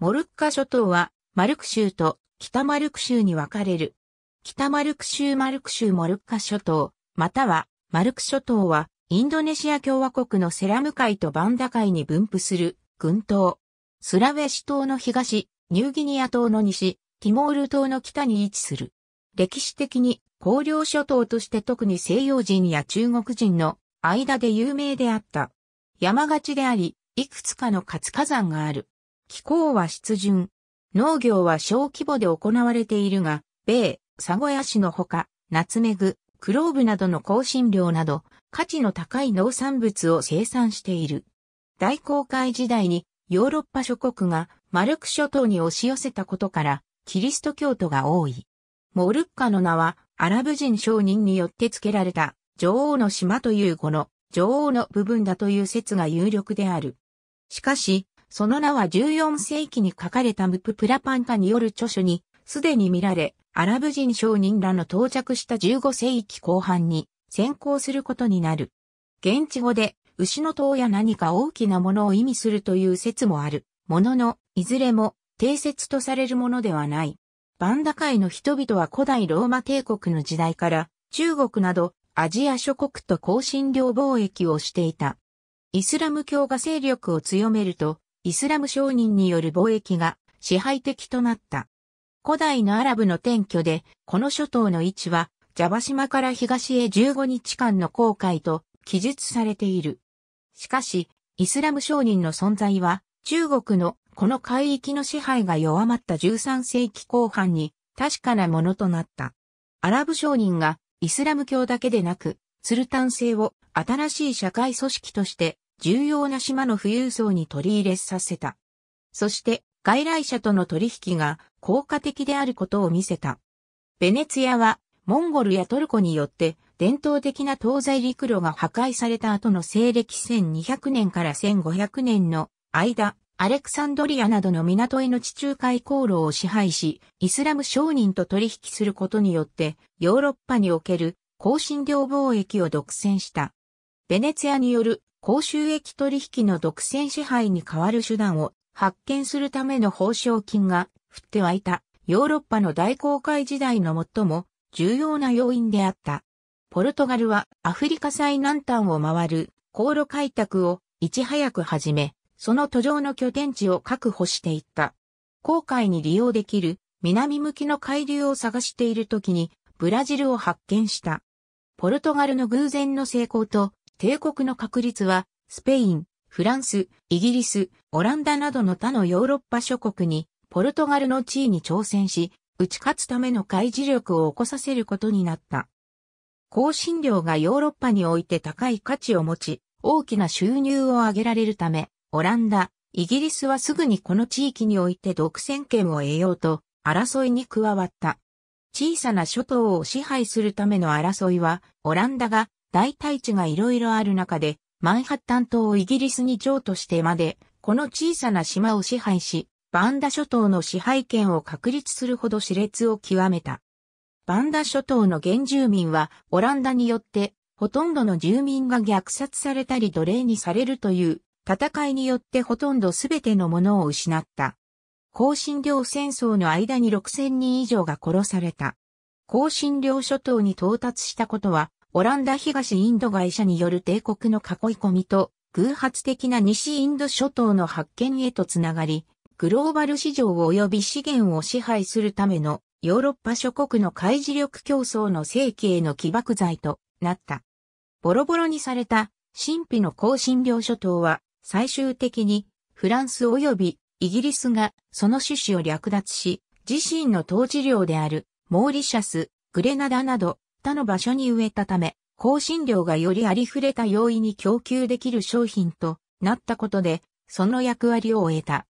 モルッカ諸島は、マルク州と北マルク州に分かれる。北マルク州マルク州モルッカ諸島、またはマルク諸島は、インドネシア共和国のセラム海とバンダ海に分布する群島。スラウェシ島の東、ニューギニア島の西、ティモール島の北に位置する。歴史的に高領諸島として特に西洋人や中国人の間で有名であった。山勝ちであり、いくつかの活火山がある。気候は湿潤。農業は小規模で行われているが、米、佐賀屋市のほか、ナツメグ、クローブなどの香辛料など、価値の高い農産物を生産している。大航海時代にヨーロッパ諸国がマルク諸島に押し寄せたことから、キリスト教徒が多い。モルッカの名はアラブ人商人によって付けられた女王の島という語の女王の部分だという説が有力である。しかし、その名は14世紀に書かれたムププラパンカによる著書に、すでに見られ、アラブ人商人らの到着した15世紀後半に先行することになる。現地語で、牛の塔や何か大きなものを意味するという説もある。ものの、いずれも、定説とされるものではない。バンダ界の人々は古代ローマ帝国の時代から、中国などアジア諸国と香辛料貿易をしていた。イスラム教が勢力を強めると、イスラム商人による貿易が支配的となった。古代のアラブの転居で、この諸島の位置は、ジャバ島から東へ15日間の航海と記述されている。しかし、イスラム商人の存在は、中国のこの海域の支配が弱まった13世紀後半に確かなものとなった。アラブ商人がイスラム教だけでなく、スルタン制を新しい社会組織として重要な島の富裕層に取り入れさせた。そして外来者との取引が効果的であることを見せた。ベネツィアはモンゴルやトルコによって伝統的な東西陸路が破壊された後の西暦1200年から1500年の間、アレクサンドリアなどの港への地中海航路を支配し、イスラム商人と取引することによって、ヨーロッパにおける香辛料貿易を独占した。ベネツィアによる公衆益取引の独占支配に代わる手段を発見するための報奨金が降って湧いたヨーロッパの大航海時代の最も重要な要因であった。ポルトガルはアフリカ最南端を回る航路開拓をいち早く始め、その途上の拠点地を確保していった。航海に利用できる南向きの海流を探している時にブラジルを発見した。ポルトガルの偶然の成功と帝国の確立は、スペイン、フランス、イギリス、オランダなどの他のヨーロッパ諸国に、ポルトガルの地位に挑戦し、打ち勝つための開示力を起こさせることになった。香辛料がヨーロッパにおいて高い価値を持ち、大きな収入を上げられるため、オランダ、イギリスはすぐにこの地域において独占権を得ようと、争いに加わった。小さな諸島を支配するための争いは、オランダが大大地がいろいろある中で、マンハッタン島をイギリスに譲渡してまで、この小さな島を支配し、バンダ諸島の支配権を確立するほど熾烈を極めた。バンダ諸島の原住民はオランダによってほとんどの住民が虐殺されたり奴隷にされるという戦いによってほとんどすべてのものを失った。香辛料戦争の間に6000人以上が殺された。香辛料諸島に到達したことはオランダ東インド会社による帝国の囲い込みと、偶発的な西インド諸島の発見へとつながり、グローバル市場及び資源を支配するためのヨーロッパ諸国の開示力競争の世紀への起爆剤となった。ボロボロにされた神秘の香辛料諸島は最終的にフランス及びイギリスがその種子を略奪し、自身の統治領であるモーリシャス、グレナダなど下の場所に植えたため、香辛料がよりありふれた容易に供給できる商品となったことで、その役割を終えた。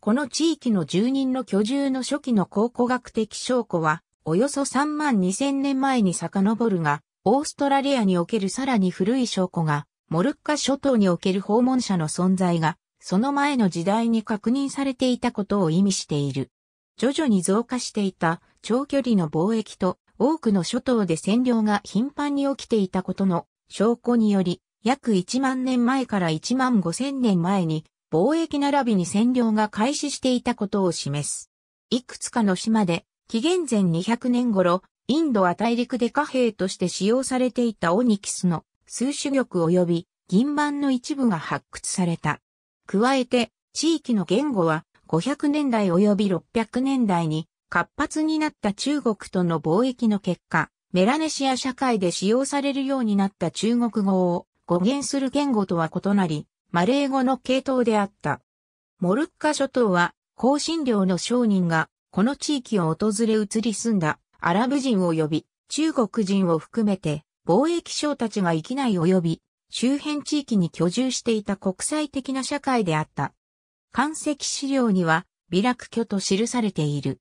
この地域の住人の居住の初期の考古学的証拠は、およそ3万2000年前に遡るが、オーストラリアにおけるさらに古い証拠が、モルッカ諸島における訪問者の存在が、その前の時代に確認されていたことを意味している。徐々に増加していた長距離の貿易と多くの諸島で占領が頻繁に起きていたことの証拠により、約1万年前から1万5千年前に貿易並びに占領が開始していたことを示す。いくつかの島で、紀元前200年頃、インドは大陸で貨幣として使用されていたオニキスの数種玉及び銀盤の一部が発掘された。加えて、地域の言語は500年代及び600年代に活発になった中国との貿易の結果、メラネシア社会で使用されるようになった中国語を語源する言語とは異なり、マレー語の系統であった。モルッカ諸島は、香辛料の商人が、この地域を訪れ移り住んだアラブ人を呼び、中国人を含めて、貿易商たちが域内及び、周辺地域に居住していた国際的な社会であった。関石資料には、美楽巨と記されている。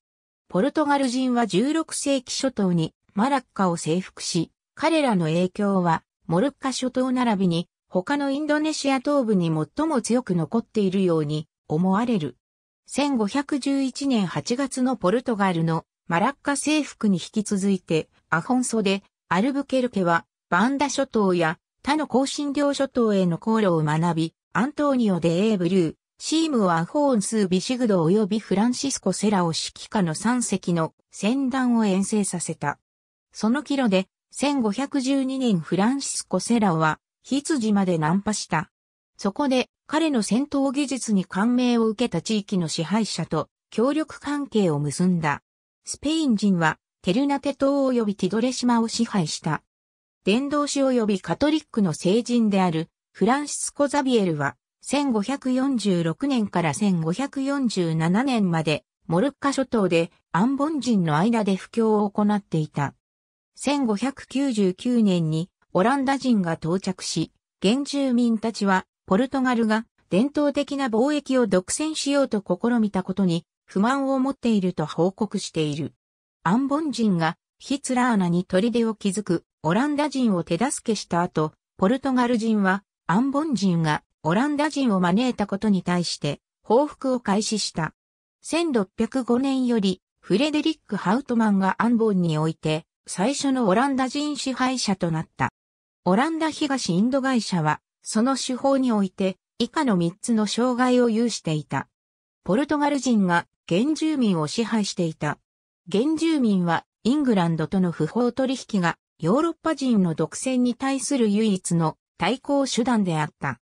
ポルトガル人は16世紀初頭にマラッカを征服し、彼らの影響はモルッカ諸島並びに他のインドネシア東部に最も強く残っているように思われる。1511年8月のポルトガルのマラッカ征服に引き続いてアホンソでアルブケルケはバンダ諸島や他の香辛料諸島への航路を学び、アントーニオ・デ・エーブリュー、シームはアホーンス・ビシグド及びフランシスコ・セラを指揮下の3隻の船団を遠征させた。その帰路で、1512年フランシスコ・セラは、羊まで難破した。そこで、彼の戦闘技術に感銘を受けた地域の支配者と協力関係を結んだ。スペイン人は、テルナテ島及びティドレ島を支配した。伝道師及びカトリックの聖人である、フランシスコ・ザビエルは、1546年から1547年まで、モルッカ諸島でアンボン人の間で布教を行っていた。1599年にオランダ人が到着し、原住民たちはポルトガルが伝統的な貿易を独占しようと試みたことに不満を持っていると報告している。アンボン人がヒツラーナに砦を築くオランダ人を手助けした後、ポルトガル人はアンボン人がオランダ人を招いたことに対して報復を開始した。1605年よりフレデリック・ハウトマンがアンボンにおいて最初のオランダ人支配者となった。オランダ東インド会社はその手法において以下の3つの障害を有していた。ポルトガル人が原住民を支配していた。原住民はイングランドとの不法取引がヨーロッパ人の独占に対する唯一の対抗手段であった。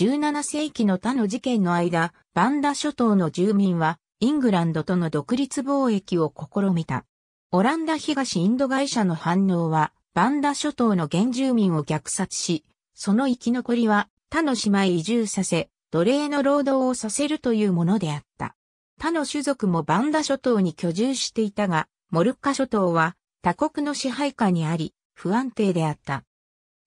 17世紀の他の事件の間、バンダ諸島の住民は、イングランドとの独立貿易を試みた。オランダ東インド会社の反応は、バンダ諸島の原住民を虐殺し、その生き残りは他の島へ移住させ、奴隷の労働をさせるというものであった。他の種族もバンダ諸島に居住していたが、モルッカ諸島は他国の支配下にあり、不安定であった。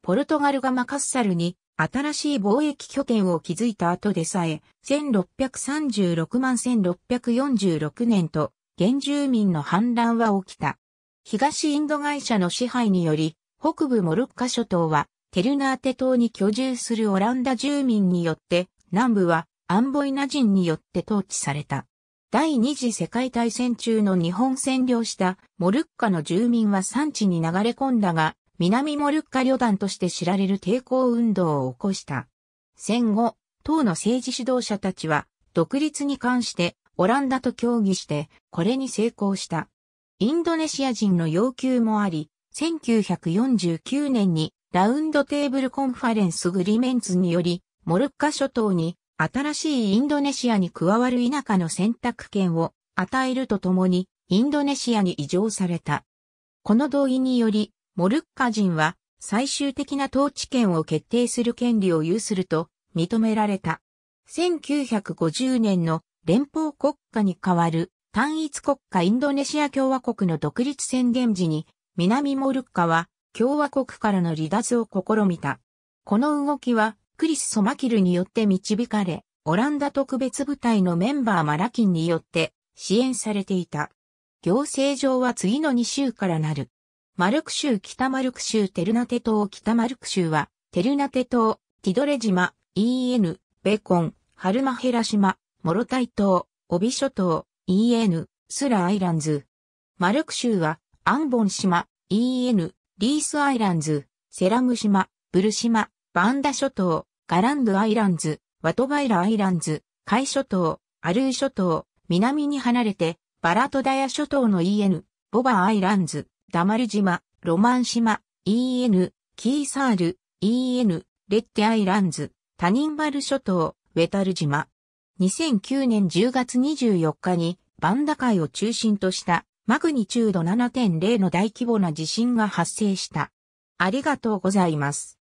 ポルトガルがマカッサルに新しい貿易拠点を築いた後でさえ、1636万1646年と、原住民の反乱は起きた。東インド会社の支配により、北部モルッカ諸島は、テルナーテ島に居住するオランダ住民によって、南部はアンボイナ人によって統治された。第二次世界大戦中の日本占領したモルッカの住民は産地に流れ込んだが、南モルッカ旅団として知られる抵抗運動を起こした。戦後、党の政治指導者たちは、独立に関してオランダと協議して、これに成功した。インドネシア人の要求もあり、1949年にラウンドテーブルコンファレンスグリメンツにより、モルッカ諸島に新しいインドネシアに加わる田舎の選択権を与えるとともに、インドネシアに移譲された。この同意により、モルッカ人は最終的な統治権を決定する権利を有すると認められた。1950年の連邦国家に代わる単一国家インドネシア共和国の独立宣言時に南モルッカは共和国からの離脱を試みた。この動きはクリス・ソマキルによって導かれ、オランダ特別部隊のメンバーマラキンによって支援されていた。行政上は次の2州からなる。マルク州北マルク州テルナテ島北マルク州は、テルナテ島、ティドレ島、EN、ベコン、ハルマヘラ島、モロタイ島、オビ諸島、EN、スラアイランズ。マルク州は、アンボン島、EN、リースアイランズ、セラム島、ブル島、バンダ諸島、ガランドアイランズ、ワトバイラアイランズ、カイ諸島、アルー諸島、南に離れて、バラトダヤ諸島の EN、ボバアイランズ、ダマル島、ロマン島、EN、キーサール、EN、レッテアイランズ、タニンバル諸島、ウェタル島。2009年10月24日にバンダ海を中心としたマグニチュード7.0の大規模な地震が発生した。ありがとうございます。